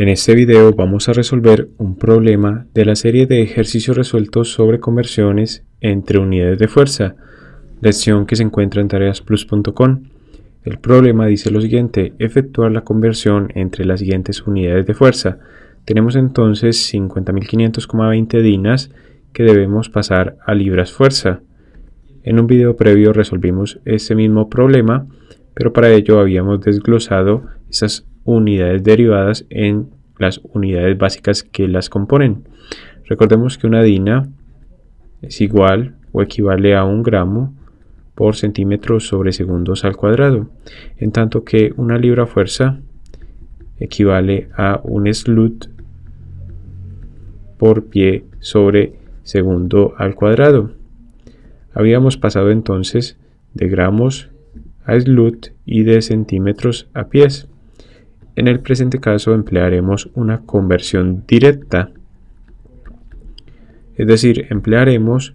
En este video vamos a resolver un problema de la serie de ejercicios resueltos sobre conversiones entre unidades de fuerza, lección que se encuentra en tareasplus.com. El problema dice lo siguiente, efectuar la conversión entre las siguientes unidades de fuerza. Tenemos entonces 50.500,20 dinas que debemos pasar a libras fuerza. En un video previo resolvimos ese mismo problema, pero para ello habíamos desglosado esas unidades derivadas en las unidades básicas que las componen. Recordemos que una DINA es igual o equivale a un gramo por centímetro sobre segundos al cuadrado, en tanto que una libra fuerza equivale a un slut por pie sobre segundo al cuadrado. Habíamos pasado entonces de gramos a slut y de centímetros a pies. En el presente caso emplearemos una conversión directa, es decir, emplearemos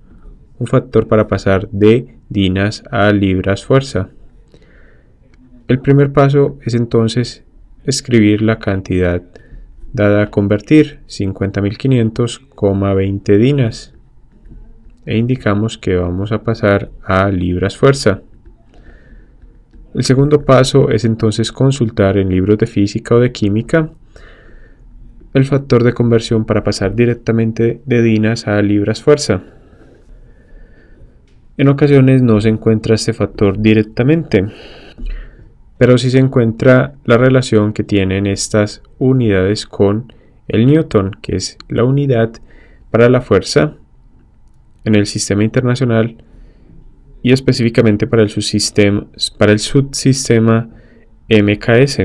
un factor para pasar de dinas a libras fuerza. El primer paso es entonces escribir la cantidad dada a convertir, 50.500,20 dinas, e indicamos que vamos a pasar a libras fuerza. El segundo paso es entonces consultar en libros de física o de química el factor de conversión para pasar directamente de dinas a libras fuerza. En ocasiones no se encuentra este factor directamente, pero sí se encuentra la relación que tienen estas unidades con el newton, que es la unidad para la fuerza en el sistema internacional y específicamente para el, subsistema, MKS,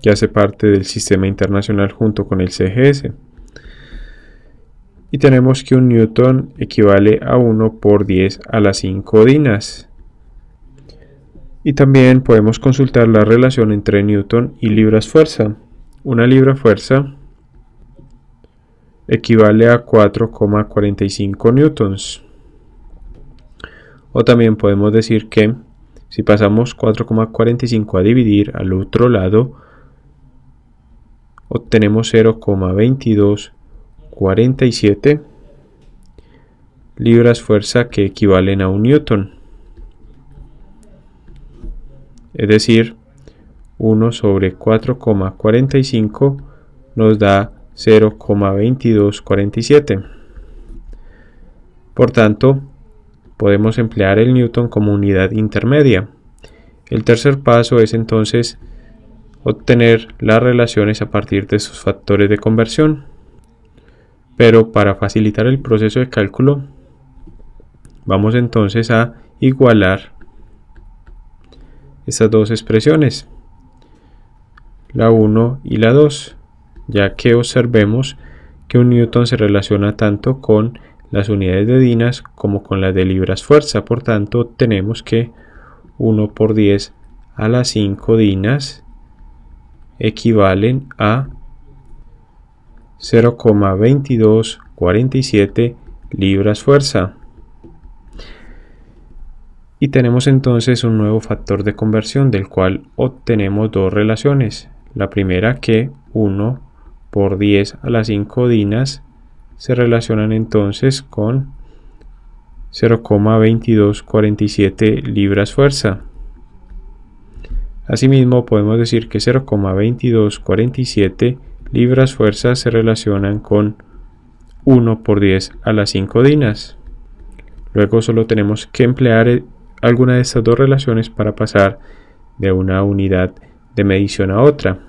que hace parte del sistema internacional junto con el CGS. Y tenemos que un newton equivale a 1 por 10 a las 5 dinas. Y también podemos consultar la relación entre newton y libras fuerza. Una libra fuerza equivale a 4,45 newtons. O también podemos decir que si pasamos 4,45 a dividir al otro lado, obtenemos 0,2247 libras fuerza que equivalen a un newton. Es decir, 1 sobre 4,45 nos da 0,2247. Por tanto, podemos emplear el newton como unidad intermedia. El tercer paso es entonces obtener las relaciones a partir de sus factores de conversión. Pero para facilitar el proceso de cálculo, vamos entonces a igualar estas dos expresiones, la 1 y la 2, ya que observemos que un newton se relaciona tanto con las unidades de dinas como con las de libras fuerza. Por tanto, tenemos que 1 por 10 a las 5 dinas equivalen a 0,2247 libras fuerza. Y tenemos entonces un nuevo factor de conversión del cual obtenemos dos relaciones. La primera que 1 por 10 a las 5 dinas se relacionan entonces con 0,2247 libras fuerza. Asimismo, podemos decir que 0,2247 libras fuerza se relacionan con 1 por 10 a las 5 dinas. Luego solo tenemos que emplear eh, alguna de estas dos relaciones para pasar de una unidad de medición a otra.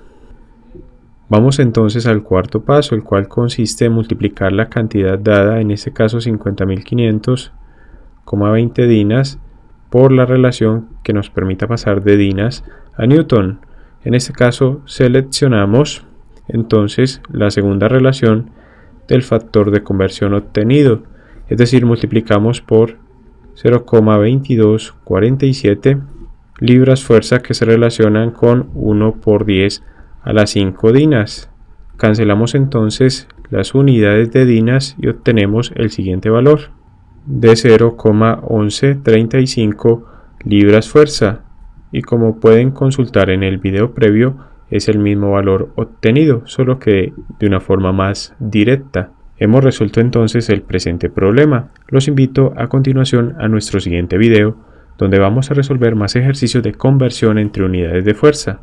Vamos entonces al cuarto paso, el cual consiste en multiplicar la cantidad dada, en este caso 50.500,20 dinas, por la relación que nos permita pasar de dinas a newton. En este caso seleccionamos entonces la segunda relación del factor de conversión obtenido, es decir, multiplicamos por 0,2247 libras fuerza que se relacionan con 1 por 10 a las 5 dinas. Cancelamos entonces las unidades de dinas y obtenemos el siguiente valor de 0,1135 libras fuerza y como pueden consultar en el video previo es el mismo valor obtenido solo que de una forma más directa. Hemos resuelto entonces el presente problema. Los invito a continuación a nuestro siguiente video donde vamos a resolver más ejercicios de conversión entre unidades de fuerza.